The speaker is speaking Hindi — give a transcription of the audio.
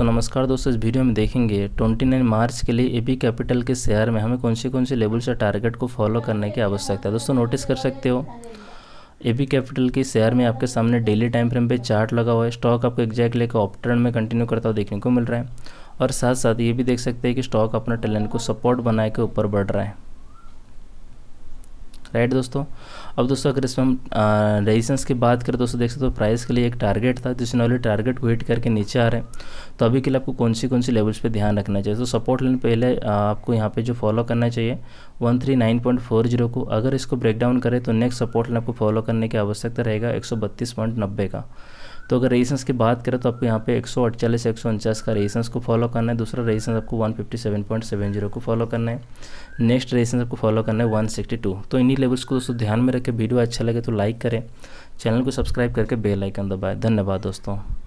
सो नमस्कार दोस्तों इस वीडियो में देखेंगे 29 मार्च के लिए एबी कैपिटल के शेयर में हमें कौन से कौन से लेवल से टारगेट को फॉलो करने की आवश्यकता है दोस्तों नोटिस कर सकते हो एबी कैपिटल के शेयर में आपके सामने डेली टाइम फ्रेम पे चार्ट लगा हुआ है स्टॉक आपको एग्जैक्ट लेकर ऑप्टर्न में कंटिन्यू करता हुआ देखने को मिल रहा है और साथ साथ ये भी देख सकते हैं कि स्टॉक अपना टैलेंट को सपोर्ट बनाए के ऊपर बढ़ रहा है राइट दोस्तों अब दोस्तों अगर इसमें हम रेजिस्टेंस की बात करें दोस्तों देख सकते हो तो प्राइस के लिए एक टारगेट था जिसने वाले टारगेट को हिट करके नीचे आ रहे हैं तो अभी के लिए आपको कौन सी कौन सी लेवल्स पे ध्यान रखना चाहिए तो सपोर्ट लेने पहले आपको यहाँ पे जो फॉलो करना चाहिए 139.40 को अगर इसको ब्रेकडाउन करें तो नेक्स्ट सपोर्ट लेन आपको फॉलो करने की आवश्यकता रहेगा एक का तो अगर रेजिस्टेंस की बात करें तो आपको यहाँ पे एक सौ अड़चालीस एक सौ उनचास का रेजिस्टेंस को फॉलो करना है दूसरा रेजिस्टेंस आपको one fifty seven point seven zero को फॉलो करना है नेक्स्ट रेजिस्टेंस आपको फॉलो करना है वन सिक्सटी टू तो इन्हीं लेवल्स को दोस्तों ध्यान में रखें वीडियो अच्छा लगे तो लाइक करें चैनल को सब्सक्राइब करके बेल आइकन दबाएं धन्यवाद दोस्तों